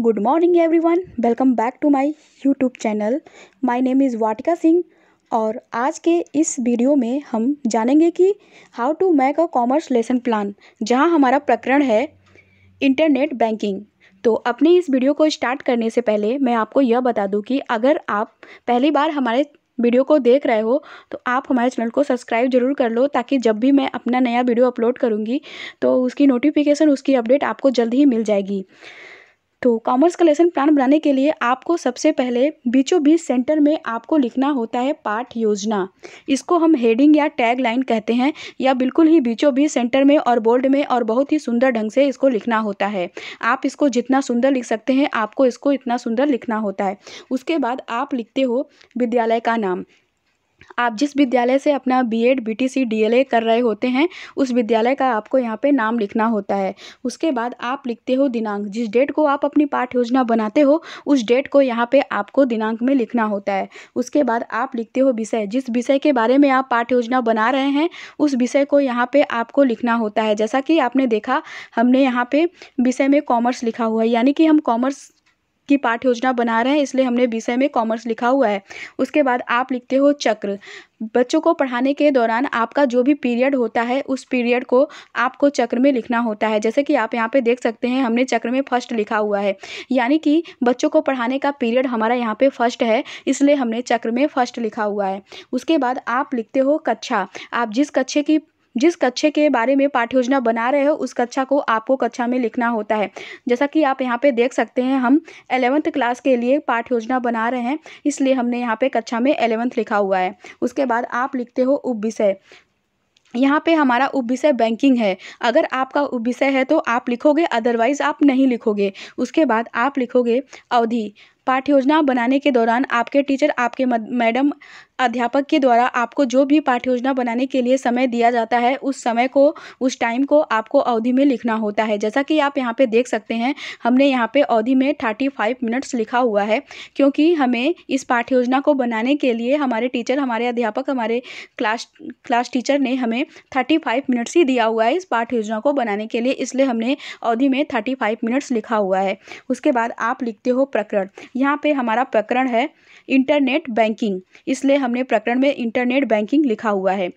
good morning every one welcome back to my YouTube channel my name is Vatika Singh और आज के इस video में हम जानेंगे कि how to make a commerce lesson plan जहाँ हमारा प्रकरण है इंटरनेट बैंकिंग तो अपने इस वीडियो को स्टार्ट करने से पहले मैं आपको यह बता दूं कि अगर आप पहली बार हमारे वीडियो को देख रहे हो तो आप हमारे चैनल को सब्सक्राइब जरूर कर लो ताकि जब भी मैं अपना नया वीडियो अपलोड करूँगी तो उसकी नोटिफिकेशन उसकी अपडेट आपको जल्द ही मिल जाएगी तो कॉमर्स का लेसन प्लान बनाने के लिए आपको सबसे पहले बीचों बीच सेंटर में आपको लिखना होता है पाठ योजना इसको हम हेडिंग या टैग लाइन कहते हैं या बिल्कुल ही बीचों बीच सेंटर में और बोल्ड में और बहुत ही सुंदर ढंग से इसको लिखना होता है आप इसको जितना सुंदर लिख सकते हैं आपको इसको इतना सुंदर लिखना होता है उसके बाद आप लिखते हो विद्यालय का नाम आप जिस विद्यालय से अपना B Ed B T C D L A कर रहे होते हैं उस विद्यालय का आपको यहाँ पे नाम लिखना होता है उसके बाद आप लिखते हो दिनांक जिस डेट को आप अपनी पाठ योजना बनाते हो उस डेट को यहाँ पे आपको दिनांक में लिखना होता है उसके बाद आप लिखते हो विषय जिस विषय के बारे में आप पाठ योजना बना रहे हैं उस विषय को यहाँ पे आपको लिखना होता है जैसा कि आपने देखा हमने यहाँ पे विषय में कॉमर्स लिखा हुआ है यानी कि हम कॉमर्स की पाठ योजना बना रहे हैं इसलिए हमने विषय में कॉमर्स लिखा हुआ है उसके बाद आप लिखते हो चक्र बच्चों को पढ़ाने के दौरान आपका जो भी पीरियड होता है उस पीरियड को आपको चक्र में लिखना होता है जैसे कि आप यहाँ पे देख सकते हैं हमने चक्र में फर्स्ट लिखा हुआ है यानी कि बच्चों को पढ़ाने का पीरियड हमारा यहाँ पे फर्स्ट है इसलिए हमने चक्र में फर्स्ट लिखा हुआ है उसके बाद आप लिखते हो कक्षा आप जिस कक्षे की जिस कक्षे के बारे में पाठ्य योजना बना रहे हो उस कक्षा को आपको कक्षा में लिखना होता है जैसा कि आप यहाँ पे देख सकते हैं हम एलेवंथ क्लास के लिए पाठ्य योजना बना रहे हैं इसलिए हमने यहाँ पे कक्षा में एलेवंथ लिखा हुआ है उसके बाद आप लिखते हो उप विषय यहाँ पे हमारा उप विषय बैंकिंग है अगर आपका उप विषय है तो आप लिखोगे अदरवाइज़ आप नहीं लिखोगे उसके बाद आप लिखोगे अवधि पाठ योजना बनाने के दौरान आपके टीचर आपके मैडम अध्यापक के द्वारा आपको जो भी पाठ योजना बनाने के लिए समय दिया जाता है उस समय को उस टाइम को आपको अवधि में लिखना होता है जैसा कि आप यहाँ पे देख सकते हैं हमने यहाँ पे अवधि में थर्टी फाइव मिनट्स लिखा हुआ है क्योंकि हमें इस पाठ योजना को बनाने के लिए हमारे टीचर हमारे अध्यापक हमारे क्लास क्लास टीचर ने हमें थर्टी फाइव मिनट्स ही दिया हुआ है इस पाठ योजना को बनाने के लिए इसलिए हमने अवधि में थर्टी फाइव मिनट्स लिखा हुआ है उसके बाद आप लिखते हो प्रकरण यहाँ पे हमारा प्रकरण है इंटरनेट बैंकिंग इसलिए हमने प्रकरण में इंटरनेट बैंकिंग लिखा हुआ है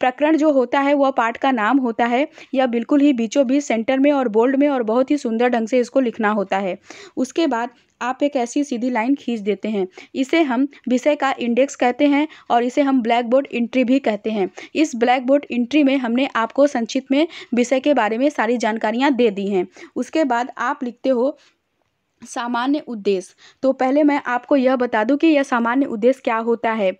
प्रकरण जो होता है वह पाठ का नाम होता है या बिल्कुल ही बीचों बीच सेंटर में और बोल्ड में और बहुत ही सुंदर ढंग से इसको लिखना होता है उसके बाद आप एक ऐसी सीधी लाइन खींच देते हैं इसे हम विषय का इंडेक्स कहते हैं और इसे हम ब्लैक बोर्ड इंट्री भी कहते हैं इस ब्लैक बोर्ड इंट्री में हमने आपको संक्षिप्त में विषय के बारे में सारी जानकारियाँ दे दी हैं उसके बाद आप लिखते हो सामान्य उद्देश्य तो पहले मैं आपको यह बता दूं कि यह सामान्य उद्देश्य क्या होता है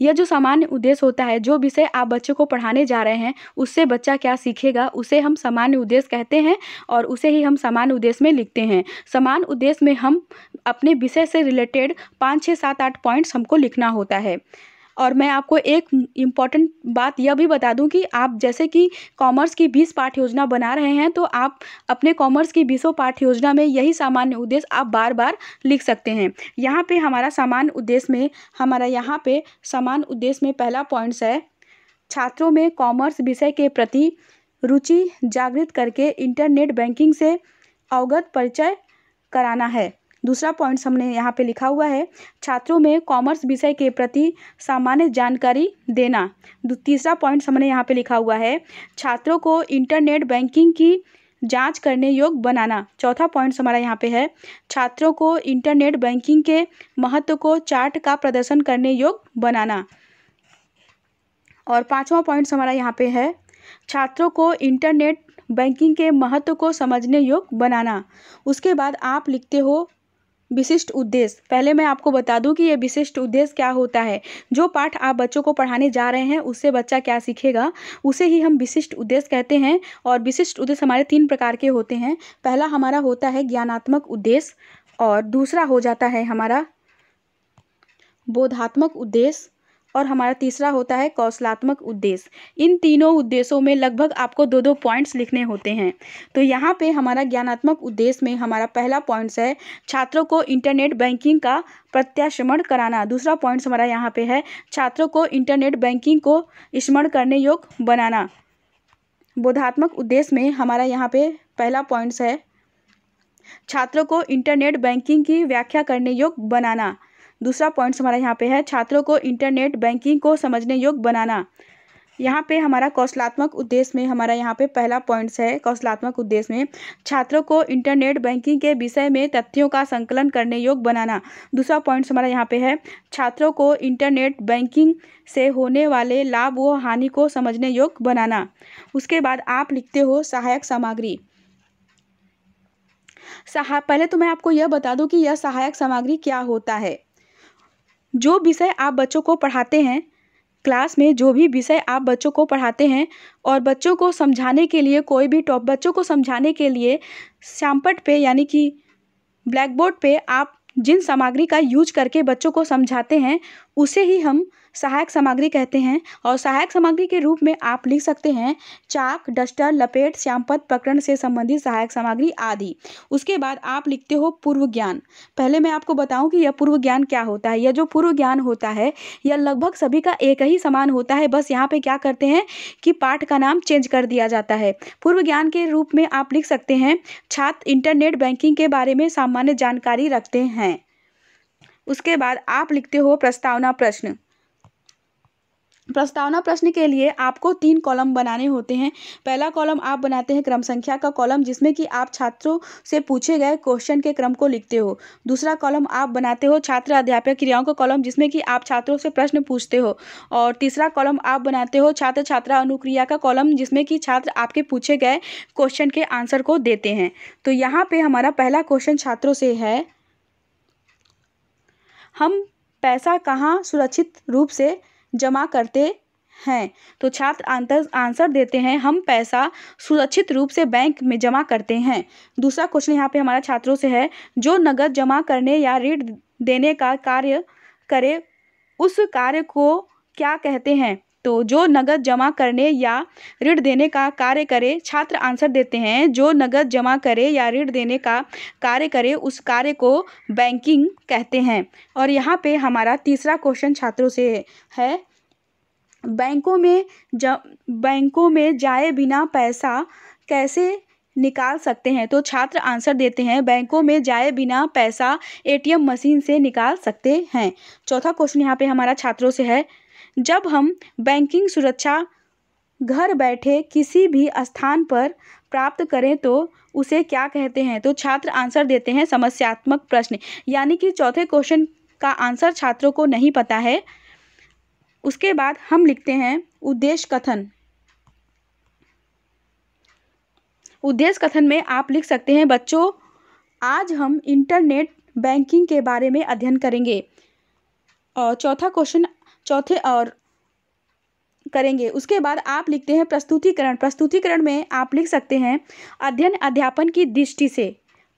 यह जो सामान्य उद्देश्य होता है जो विषय आप बच्चे को पढ़ाने जा रहे हैं उससे बच्चा क्या सीखेगा उसे हम सामान्य उद्देश्य कहते हैं और उसे ही हम समान उद्देश्य में लिखते हैं समान उद्देश्य में हम अपने विषय से रिलेटेड पाँच छः सात आठ पॉइंट्स हमको लिखना होता है और मैं आपको एक इम्पॉर्टेंट बात यह भी बता दूं कि आप जैसे कि कॉमर्स की बीस पाठ योजना बना रहे हैं तो आप अपने कॉमर्स की बीसों पाठ योजना में यही सामान्य उद्देश्य आप बार बार लिख सकते हैं यहाँ पर हमारा सामान्य उद्देश्य में हमारा यहाँ पर सामान्य उद्देश्य में पहला पॉइंट्स है छात्रों में कॉमर्स विषय के प्रति रुचि जागृत करके इंटरनेट बैंकिंग से अवगत परिचय कराना है दूसरा पॉइंट्स हमने यहाँ पे लिखा हुआ है छात्रों में कॉमर्स विषय के प्रति सामान्य जानकारी देना तीसरा पॉइंट्स हमने यहाँ पे लिखा हुआ है छात्रों को इंटरनेट बैंकिंग की जांच करने योग्य बनाना चौथा पॉइंट्स हमारा यहाँ पे है छात्रों को इंटरनेट बैंकिंग के महत्व को चार्ट का प्रदर्शन करने योग्य बनाना और पाँचवा पॉइंट्स हमारा यहाँ पे है छात्रों को इंटरनेट बैंकिंग के महत्व को समझने योग्य बनाना उसके बाद आप लिखते हो विशिष्ट उद्देश्य पहले मैं आपको बता दूं कि ये विशिष्ट उद्देश्य क्या होता है जो पाठ आप बच्चों को पढ़ाने जा रहे हैं उससे बच्चा क्या सीखेगा उसे ही हम विशिष्ट उद्देश्य कहते हैं और विशिष्ट उद्देश्य हमारे तीन प्रकार के होते हैं पहला हमारा होता है ज्ञानात्मक उद्देश्य और दूसरा हो जाता है हमारा बोधात्मक उद्देश्य और हमारा तीसरा होता है कौशलात्मक उद्देश्य इन तीनों उद्देश्यों में लगभग आपको दो दो पॉइंट्स लिखने होते हैं तो यहाँ पे हमारा ज्ञानात्मक उद्देश्य में हमारा पहला पॉइंट्स है छात्रों को इंटरनेट बैंकिंग का प्रत्याश्रमण कराना दूसरा पॉइंट्स हमारा यहाँ पे है छात्रों को इंटरनेट बैंकिंग को स्मरण करने योग्य बनाना बोधात्मक उद्देश्य में हमारा यहाँ पे पहला पॉइंट्स है छात्रों को इंटरनेट बैंकिंग की व्याख्या करने योग्य बनाना दूसरा पॉइंट्स हमारा यहाँ पे है छात्रों को इंटरनेट बैंकिंग को समझने योग्य बनाना यहाँ पे हमारा कौशलात्मक उद्देश्य में हमारा यहाँ पे पहला पॉइंट्स है कौशलात्मक उद्देश्य में छात्रों को इंटरनेट बैंकिंग के विषय में तथ्यों का संकलन करने योग्य बनाना दूसरा पॉइंट्स हमारा यहाँ पे है छात्रों को इंटरनेट बैंकिंग से होने वाले लाभ व हानि को समझने योग्य बनाना उसके बाद आप लिखते हो सहायक सामग्री सहा पहले तो मैं आपको यह बता दूं कि यह सहायक सामग्री क्या होता है जो विषय आप बच्चों को पढ़ाते हैं क्लास में जो भी विषय आप बच्चों को पढ़ाते हैं और बच्चों को समझाने के लिए कोई भी टॉप बच्चों को समझाने के लिए सैम्पट पे यानी कि ब्लैक बोर्ड पे आप जिन सामग्री का यूज करके बच्चों को समझाते हैं उसे ही हम सहायक सामग्री कहते हैं और सहायक सामग्री के रूप में आप लिख सकते हैं चाक डस्टर लपेट श्यामपत प्रकरण से संबंधित सहायक सामग्री आदि उसके बाद आप लिखते हो पूर्व ज्ञान पहले मैं आपको बताऊं कि यह पूर्व ज्ञान क्या होता है यह जो पूर्व ज्ञान होता है यह लगभग सभी का एक ही समान होता है बस यहाँ पे क्या करते हैं कि पाठ का नाम चेंज कर दिया जाता है पूर्व ज्ञान के रूप में आप लिख सकते हैं छात्र इंटरनेट बैंकिंग के बारे में सामान्य जानकारी रखते हैं उसके बाद आप लिखते हो प्रस्तावना प्रश्न प्रस्तावना प्रश्न के लिए आपको तीन कॉलम बनाने होते हैं पहला कॉलम आप बनाते हैं क्रम संख्या का कॉलम जिसमें कि आप छात्रों से पूछे गए क्वेश्चन के क्रम को लिखते हो दूसरा कॉलम आप बनाते हो छात्र अध्यापक क्रियाओं का कॉलम जिसमें कि आप छात्रों से प्रश्न पूछते हो और तीसरा कॉलम आप बनाते हो छात्र छात्रा अनुक्रिया का कॉलम जिसमें कि छात्र आपके पूछे गए क्वेश्चन के आंसर को देते हैं तो यहाँ पर हमारा पहला क्वेश्चन छात्रों से है हम पैसा कहाँ सुरक्षित रूप से जमा करते हैं तो छात्र आंतर आंसर देते हैं हम पैसा सुरक्षित रूप से बैंक में जमा करते हैं दूसरा क्वेश्चन यहाँ पे हमारा छात्रों से है जो नगद जमा करने या ऋण देने का कार्य करे उस कार्य को क्या कहते हैं तो जो नगद जमा करने या ऋण देने का कार्य करे छात्र आंसर देते हैं जो नगद जमा करे या ऋण देने का कार्य करे उस कार्य को बैंकिंग कहते हैं और यहाँ पे हमारा तीसरा क्वेश्चन छात्रों से है बैंकों में ज बैंकों में जाए बिना पैसा कैसे निकाल सकते हैं तो छात्र आंसर देते हैं बैंकों में जाए बिना पैसा एटीएम मशीन से निकाल सकते हैं चौथा क्वेश्चन यहाँ पे हमारा छात्रों से है जब हम बैंकिंग सुरक्षा घर बैठे किसी भी स्थान पर प्राप्त करें तो उसे क्या कहते हैं तो छात्र आंसर देते हैं समस्यात्मक प्रश्न यानी कि चौथे क्वेश्चन का आंसर छात्रों को नहीं पता है उसके बाद हम लिखते हैं उद्देश्य कथन उद्देश्य कथन में आप लिख सकते हैं बच्चों आज हम इंटरनेट बैंकिंग के बारे में अध्ययन करेंगे और चौथा क्वेश्चन चौथे और करेंगे उसके बाद आप लिखते हैं प्रस्तुतिकरण प्रस्तुतिकरण में आप लिख सकते हैं अध्ययन अध्यापन की दृष्टि से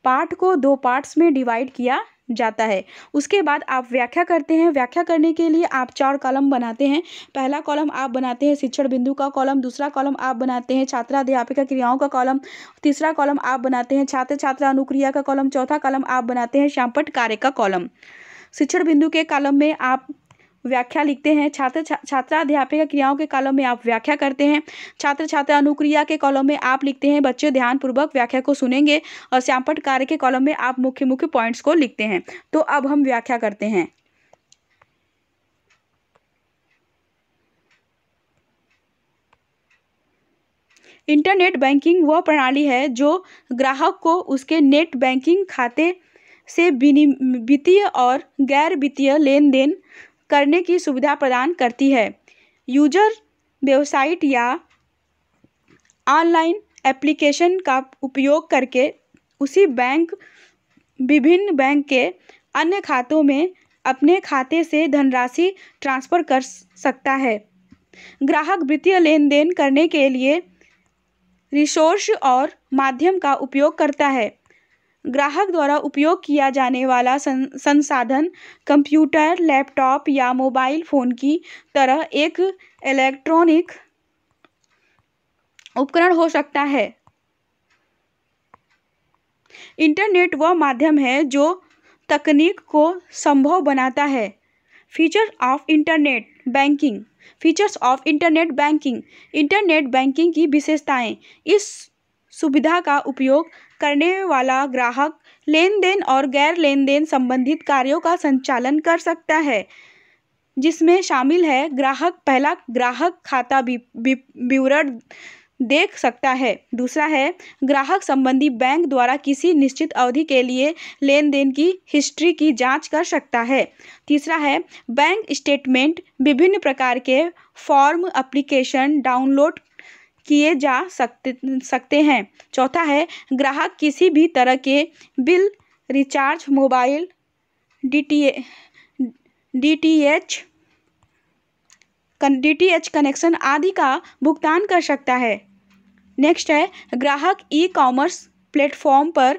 पाठ को दो पार्ट्स में डिवाइड किया जाता है उसके बाद आप व्याख्या करते हैं व्याख्या करने के लिए आप चार कॉलम बनाते हैं पहला कॉलम आप बनाते हैं शिक्षण बिंदु का कॉलम दूसरा कॉलम आप बनाते हैं छात्रा अध्यापिका क्रियाओं का कॉलम तीसरा कॉलम आप बनाते हैं छात्र छात्रा अनुक्रिया का कॉलम चौथा कॉलम आप बनाते हैं श्यामपट कार्य का कॉलम शिक्षण बिंदु के कॉलम में आप व्याख्या लिखते हैं छात्र छात्रा अध्यापक क्रियाओं के कॉलम में आप व्याख्या करते हैं छात्र छात्रा अनुक्रिया के कॉलम में आप लिखते हैं बच्चे ध्यानपूर्वक व्याख्या को सुनेंगे और श्यामपट कार्य के कॉलम में आप मुख्य मुख्य पॉइंट्स को लिखते हैं तो अब हम व्याख्या करते हैं इंटरनेट बैंकिंग वह प्रणाली है जो ग्राहक को उसके नेट बैंकिंग खाते से वित्तीय और गैर वित्तीय लेन देन करने की सुविधा प्रदान करती है यूजर वेबसाइट या ऑनलाइन एप्लीकेशन का उपयोग करके उसी बैंक विभिन्न बैंक के अन्य खातों में अपने खाते से धनराशि ट्रांसफ़र कर सकता है ग्राहक वित्तीय लेन देन करने के लिए रिसोर्स और माध्यम का उपयोग करता है ग्राहक द्वारा उपयोग किया जाने वाला संसाधन कंप्यूटर लैपटॉप या मोबाइल फ़ोन की तरह एक इलेक्ट्रॉनिक उपकरण हो सकता है इंटरनेट वह माध्यम है जो तकनीक को संभव बनाता है features of internet banking features of internet banking internet banking की विशेषताएं इस सुविधा का उपयोग करने वाला ग्राहक लेन देन और गैर लेन देन संबंधित कार्यों का संचालन कर सकता है जिसमें शामिल है ग्राहक पहला ग्राहक खाता विवरण देख सकता है दूसरा है ग्राहक संबंधी बैंक द्वारा किसी निश्चित अवधि के लिए लेन देन की हिस्ट्री की जांच कर सकता है तीसरा है बैंक स्टेटमेंट विभिन्न प्रकार के फॉर्म एप्लीकेशन डाउनलोड किए जा सकते सकते हैं चौथा है ग्राहक किसी भी तरह के bill recharge mobile D T H D T H connection आदि का भुगतान कर सकता है नेक्स्ट है ग्राहक ई कॉमर्स प्लेटफॉर्म पर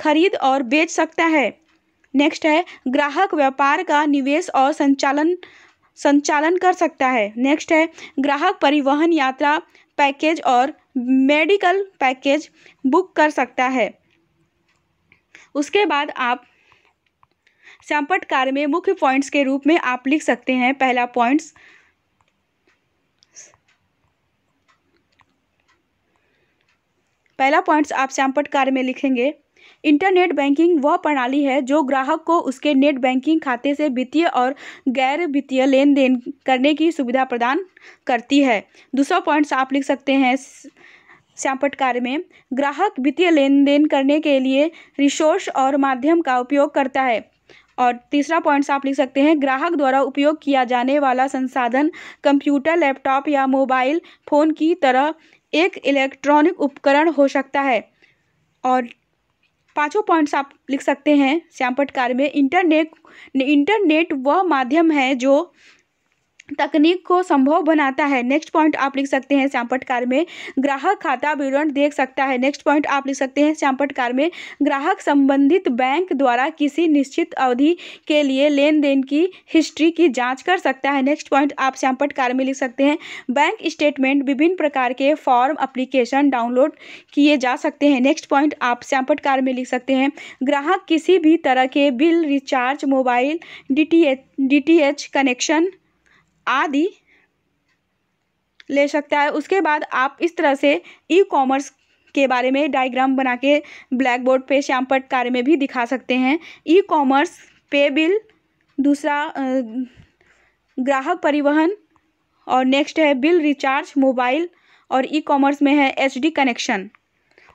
खरीद और बेच सकता है नेक्स्ट है ग्राहक व्यापार का निवेश और संचालन संचालन कर सकता है नेक्स्ट है ग्राहक परिवहन यात्रा पैकेज और मेडिकल पैकेज बुक कर सकता है उसके बाद आप संपट कार्य में मुख्य पॉइंट्स के रूप में आप लिख सकते हैं पहला पॉइंट्स पहला पॉइंट्स आप सैंपट कार्य में लिखेंगे इंटरनेट बैंकिंग वह प्रणाली है जो ग्राहक को उसके नेट बैंकिंग खाते से वित्तीय और गैर वित्तीय लेन देन करने की सुविधा प्रदान करती है दूसरा पॉइंट्स आप लिख सकते हैं श्यापट कार्य में ग्राहक वित्तीय लेन देन करने के लिए रिसोर्स और माध्यम का उपयोग करता है और तीसरा पॉइंट्स आप लिख सकते हैं ग्राहक द्वारा उपयोग किया जाने वाला संसाधन कंप्यूटर लैपटॉप या मोबाइल फ़ोन की तरह एक इलेक्ट्रॉनिक उपकरण हो सकता है और पांचों पॉइंट्स आप लिख सकते हैं श्यामपट कार्य में इंटरनेट इंटरनेट वह माध्यम है जो तकनीक को संभव बनाता है नेक्स्ट पॉइंट आप लिख सकते हैं श्यामपटकार में ग्राहक खाता विवरण देख सकता है नेक्स्ट पॉइंट आप लिख सकते हैं श्यामपटकार में ग्राहक संबंधित बैंक द्वारा किसी निश्चित अवधि के लिए लेन देन की हिस्ट्री की जांच कर सकता है नेक्स्ट पॉइंट आप श्यामपटकार में लिख सकते हैं बैंक स्टेटमेंट विभिन्न प्रकार के फॉर्म अप्लीकेशन डाउनलोड किए जा सकते हैं नेक्स्ट पॉइंट आप श्यामपटकार में लिख सकते हैं ग्राहक किसी भी तरह के bill recharge mobile D T connection आदि ले सकता है उसके बाद आप इस तरह से ई कॉमर्स के बारे में डायग्राम बना के ब्लैक बोर्ड पे श्याम पट कार्य में भी दिखा सकते हैं ई कॉमर्स पे बिल दूसरा ग्राहक परिवहन और नेक्स्ट है बिल रिचार्ज मोबाइल और ई कॉमर्स में है एचडी कनेक्शन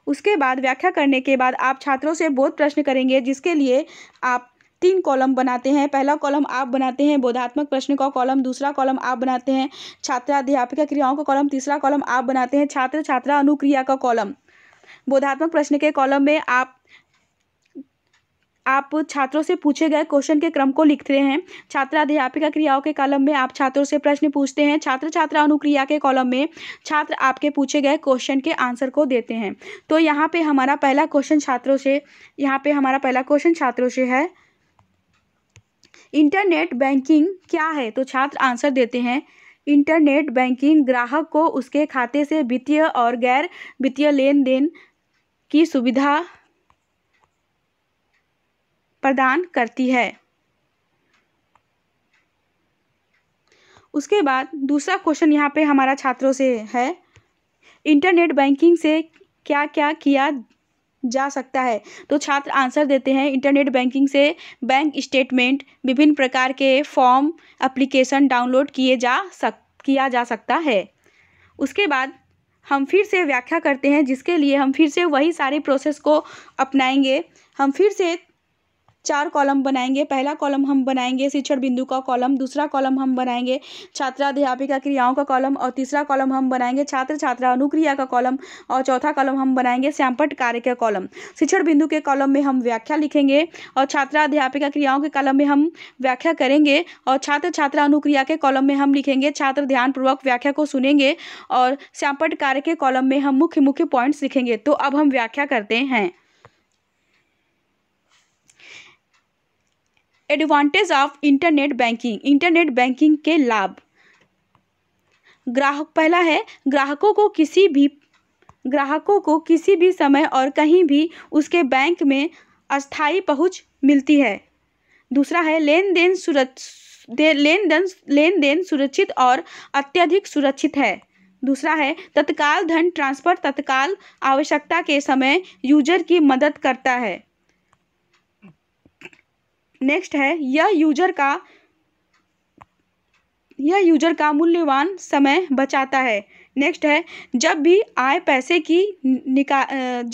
उसके बाद व्याख्या करने के बाद आप छात्रों से बहुत प्रश्न करेंगे जिसके लिए आप तीन कॉलम बनाते हैं पहला कॉलम आप बनाते हैं बोधात्मक प्रश्न का कॉलम दूसरा कॉलम आप बनाते हैं छात्राध्यापिका अध्यापिका क्रियाओं का कॉलम तीसरा कॉलम आप बनाते हैं छात्र छात्रा अनुक्रिया का कॉलम बोधात्मक प्रश्न के कॉलम में आप आप छात्रों से पूछे गए क्वेश्चन के क्रम को लिखते हैं छात्र अध्यापिका क्रियाओं के कॉलम में आप छात्रों से प्रश्न पूछते हैं छात्र छात्रा अनुक्रिया के कॉलम में छात्र आपके पूछे गए क्वेश्चन के आंसर को देते हैं तो यहाँ पे हमारा पहला क्वेश्चन छात्रों से यहाँ पे हमारा पहला क्वेश्चन छात्रों से है इंटरनेट बैंकिंग क्या है तो छात्र आंसर देते हैं इंटरनेट बैंकिंग ग्राहक को उसके खाते से वित्तीय और गैर वित्तीय लेन देन की सुविधा प्रदान करती है उसके बाद दूसरा क्वेश्चन यहाँ पे हमारा छात्रों से है इंटरनेट बैंकिंग से क्या क्या किया जा सकता है तो छात्र आंसर देते हैं इंटरनेट बैंकिंग से बैंक स्टेटमेंट विभिन्न प्रकार के फॉर्म एप्लीकेशन डाउनलोड किए जा सक किया जा सकता है उसके बाद हम फिर से व्याख्या करते हैं जिसके लिए हम फिर से वही सारे प्रोसेस को अपनाएंगे हम फिर से चार कॉलम बनाएंगे पहला कॉलम हम बनाएंगे शिक्षण बिंदु का कॉलम दूसरा कॉलम हम बनाएंगे छात्रा अध्यापिका क्रियाओं का कॉलम और तीसरा कॉलम हम बनाएंगे छात्र छात्रा अनुक्रिया का कॉलम और चौथा कॉलम हम बनाएंगे श्यामपट कार्य का कॉलम शिक्षण बिंदु के कॉलम में हम व्याख्या लिखेंगे और छात्राध्यापिका अध्यापिका क्रियाओं के कॉलम में हम व्याख्या करेंगे और छात्र छात्रा अनुक्रिया के कॉलम में हम लिखेंगे छात्र ध्यानपूर्वक व्याख्या को सुनेंगे और श्यामपट कार्य के कॉलम में हम मुख्य मुख्य पॉइंट्स लिखेंगे तो अब हम व्याख्या करते हैं advantage of internet banking internet banking के लाभ ग्राहक पहला है ग्राहकों को किसी भी ग्राहकों को किसी भी समय और कहीं भी उसके बैंक में अस्थायी पहुंच मिलती है दूसरा है लेन देन सुरक्षित लेन देन लेन देन सुरक्षित और अत्यधिक सुरक्षित है दूसरा है तत्काल धन ट्रांसफर तत्काल आवश्यकता के समय यूजर की मदद करता है नेक्स्ट है यह यूजर का यह यूजर का मूल्यवान समय बचाता है नेक्स्ट है जब भी आय पैसे की निका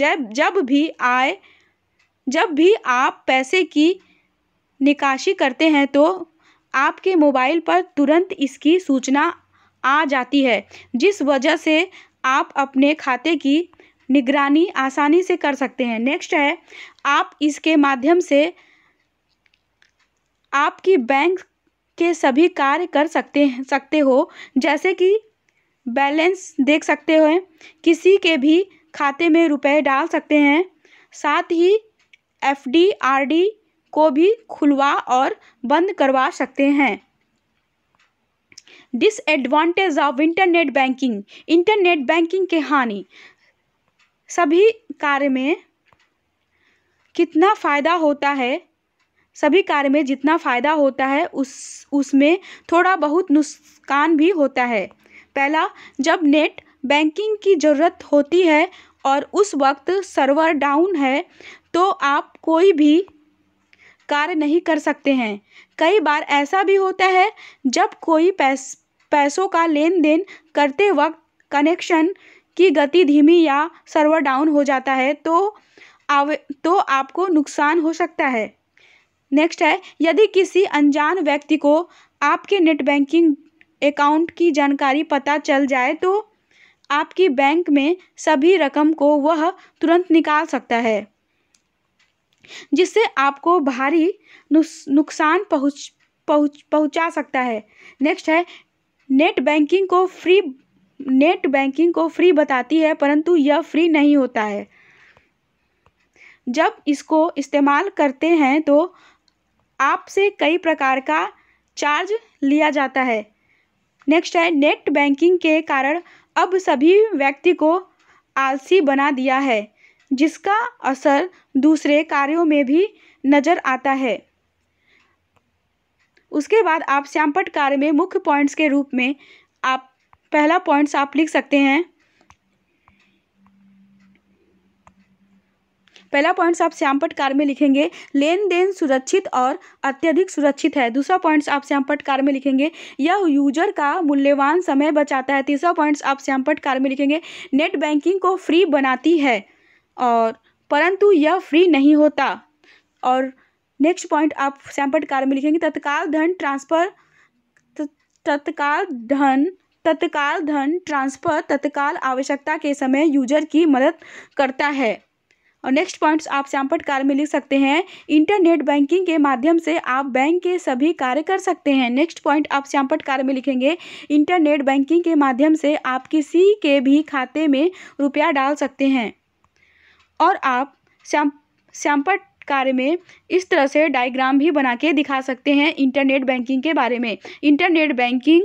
जब जब भी आय जब भी आप पैसे की निकासी करते हैं तो आपके मोबाइल पर तुरंत इसकी सूचना आ जाती है जिस वजह से आप अपने खाते की निगरानी आसानी से कर सकते हैं नेक्स्ट है आप इसके माध्यम से आपकी बैंक के सभी कार्य कर सकते सकते हो जैसे कि बैलेंस देख सकते हो किसी के भी खाते में रुपए डाल सकते हैं साथ ही एफ डी आर डी को भी खुलवा और बंद करवा सकते हैं disadvantage of internet banking internet banking के हानि सभी कार्य में कितना फ़ायदा होता है सभी कार्य में जितना फ़ायदा होता है उस उसमें थोड़ा बहुत नुकसान भी होता है पहला जब नेट बैंकिंग की ज़रूरत होती है और उस वक्त सर्वर डाउन है तो आप कोई भी कार्य नहीं कर सकते हैं कई बार ऐसा भी होता है जब कोई पैस पैसों का लेन देन करते वक्त कनेक्शन की गति धीमी या सर्वर डाउन हो जाता है तो आवे तो आपको नुकसान हो सकता है नेक्स्ट है यदि किसी अनजान व्यक्ति को आपके नेट बैंकिंग अकाउंट की जानकारी पता चल जाए तो आपकी बैंक में सभी रकम को वह तुरंत निकाल सकता है जिससे आपको भारी नुकसान पहुंच पहुंच पहुंचा सकता है नेक्स्ट है नेट बैंकिंग को फ्री नेट बैंकिंग को फ्री बताती है परंतु यह फ्री नहीं होता है जब इसको इस्तेमाल करते हैं तो आपसे कई प्रकार का चार्ज लिया जाता है नेक्स्ट है नेट बैंकिंग के कारण अब सभी व्यक्ति को आलसी बना दिया है जिसका असर दूसरे कार्यों में भी नज़र आता है उसके बाद आप श्यामपट कार्य में मुख्य पॉइंट्स के रूप में आप पहला पॉइंट्स आप लिख सकते हैं पहला पॉइंट्स आप श्यामपटकार में लिखेंगे लेन देन सुरक्षित और अत्यधिक सुरक्षित है दूसरा पॉइंट्स आप श्यामपटकार में लिखेंगे यह यूजर का मूल्यवान समय बचाता है तीसरा पॉइंट्स आप श्यामपटकार में लिखेंगे नेट बैंकिंग को फ्री बनाती है और परंतु यह फ्री नहीं होता और नेक्स्ट पॉइंट आप सैम्पट कार में लिखेंगे तत्काल धन ट्रांसफर तत्काल धन तत्काल धन ट्रांसफर तत्काल आवश्यकता के समय यूजर की मदद करता है और नेक्स्ट पॉइंट्स आप श्यामपट कार में लिख सकते हैं इंटरनेट बैंकिंग के माध्यम से आप बैंक के सभी कार्य कर सकते हैं नेक्स्ट पॉइंट आप श्यामपट कार में लिखेंगे इंटरनेट बैंकिंग के माध्यम से आप किसी के भी खाते में रुपया डाल सकते हैं और आप श्याम श्यामपट कार्य में इस तरह से डायग्राम भी बना के दिखा सकते हैं इंटरनेट बैंकिंग के बारे में इंटरनेट बैंकिंग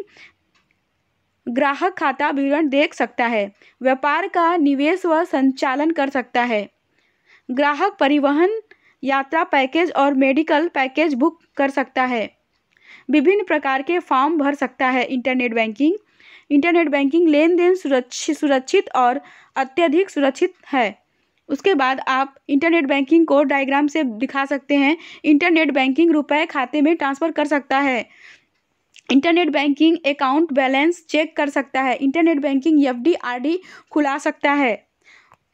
ग्राहक खाता विवरण देख सकता है व्यापार का निवेश व संचालन कर सकता है ग्राहक परिवहन यात्रा पैकेज और मेडिकल पैकेज बुक कर सकता है विभिन्न प्रकार के फॉर्म भर सकता है इंटरनेट बैंकिंग इंटरनेट बैंकिंग लेन देन सुरक्षित सुरक्षित और अत्यधिक सुरक्षित है उसके बाद आप इंटरनेट बैंकिंग को डायग्राम से दिखा सकते हैं इंटरनेट बैंकिंग रुपए खाते में ट्रांसफ़र कर सकता है internet banking account balance check कर सकता है internet banking F D R D खुला सकता है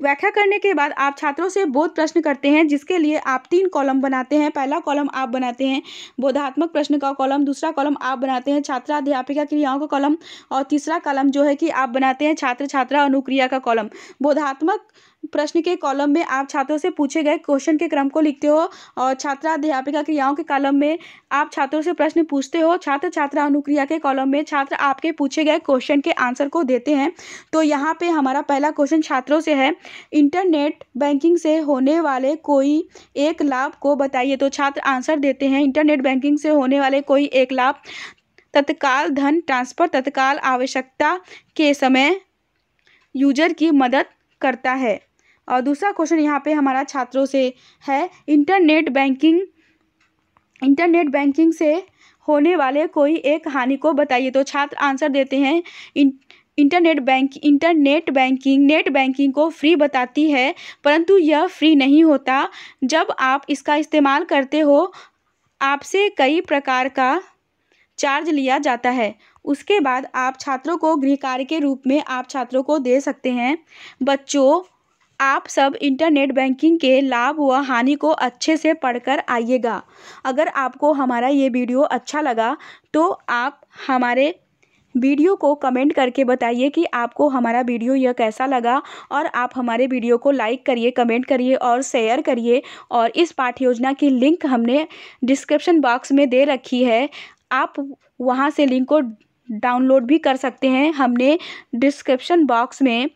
व्याख्या करने के बाद आप छात्रों से बोध प्रश्न करते हैं जिसके लिए आप तीन कॉलम बनाते हैं पहला कॉलम आप बनाते हैं बोधात्मक प्रश्न का कॉलम दूसरा कॉलम आप बनाते हैं छात्र अध्यापिका क्रियाओं का कॉलम और तीसरा कॉलम जो है कि आप बनाते हैं छात्र छात्रा अनुक्रिया का कॉलम बोधात्मक प्रश्न के कॉलम में आप छात्रों से पूछे गए क्वेश्चन के क्रम को लिखते हो और छात्रा अध्यापिका क्रियाओं के कॉलम में आप छात्रों से प्रश्न पूछते हो छात्र छात्रा अनुक्रिया के कॉलम में छात्र आपके पूछे गए क्वेश्चन के आंसर को देते हैं तो यहाँ पे हमारा पहला क्वेश्चन छात्रों से है इंटरनेट बैंकिंग से होने वाले कोई एक लाभ को बताइए तो छात्र आंसर देते हैं इंटरनेट बैंकिंग से होने वाले कोई एक लाभ तत्काल धन ट्रांसफ़र तत्काल आवश्यकता के समय यूजर की मदद करता है और दूसरा क्वेश्चन यहाँ पे हमारा छात्रों से है इंटरनेट बैंकिंग इंटरनेट बैंकिंग से होने वाले कोई एक हानि को बताइए तो छात्र आंसर देते हैं internet bank internet banking net banking को फ्री बताती है परंतु यह फ्री नहीं होता जब आप इसका इस्तेमाल करते हो आपसे कई प्रकार का चार्ज लिया जाता है उसके बाद आप छात्रों को गृह कार्य के रूप में आप छात्रों को दे सकते हैं बच्चों आप सब इंटरनेट बैंकिंग के लाभ व हानि को अच्छे से पढ़कर आइएगा अगर आपको हमारा ये वीडियो अच्छा लगा तो आप हमारे वीडियो को कमेंट करके बताइए कि आपको हमारा वीडियो यह कैसा लगा और आप हमारे वीडियो को लाइक करिए कमेंट करिए और शेयर करिए और इस पाठ योजना की लिंक हमने डिस्क्रिप्शन बॉक्स में दे रखी है आप वहाँ से लिंक को डाउनलोड भी कर सकते हैं हमने डिस्क्रिप्शन बॉक्स में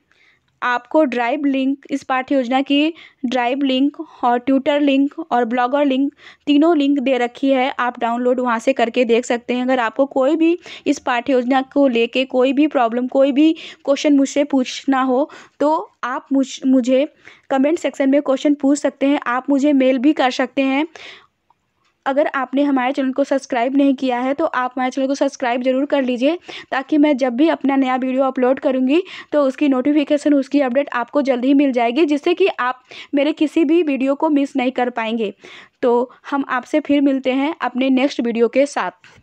आपको ड्राइव लिंक इस पाठ्य योजना की ड्राइव लिंक और ट्यूटर लिंक और ब्लॉगर लिंक तीनों लिंक दे रखी है आप डाउनलोड वहाँ से करके देख सकते हैं अगर आपको कोई भी इस पाठ्य योजना को लेके कोई भी प्रॉब्लम कोई भी क्वेश्चन मुझसे पूछना हो तो आप मुझ मुझे कमेंट सेक्शन में क्वेश्चन पूछ सकते हैं आप मुझे मेल भी कर सकते हैं अगर आपने हमारे चैनल को सब्सक्राइब नहीं किया है तो आप हमारे चैनल को सब्सक्राइब ज़रूर कर लीजिए ताकि मैं जब भी अपना नया वीडियो अपलोड करूँगी तो उसकी नोटिफिकेशन उसकी अपडेट आपको जल्द ही मिल जाएगी जिससे कि आप मेरे किसी भी वीडियो को मिस नहीं कर पाएंगे तो हम आपसे फिर मिलते हैं अपने नेक्स्ट वीडियो के साथ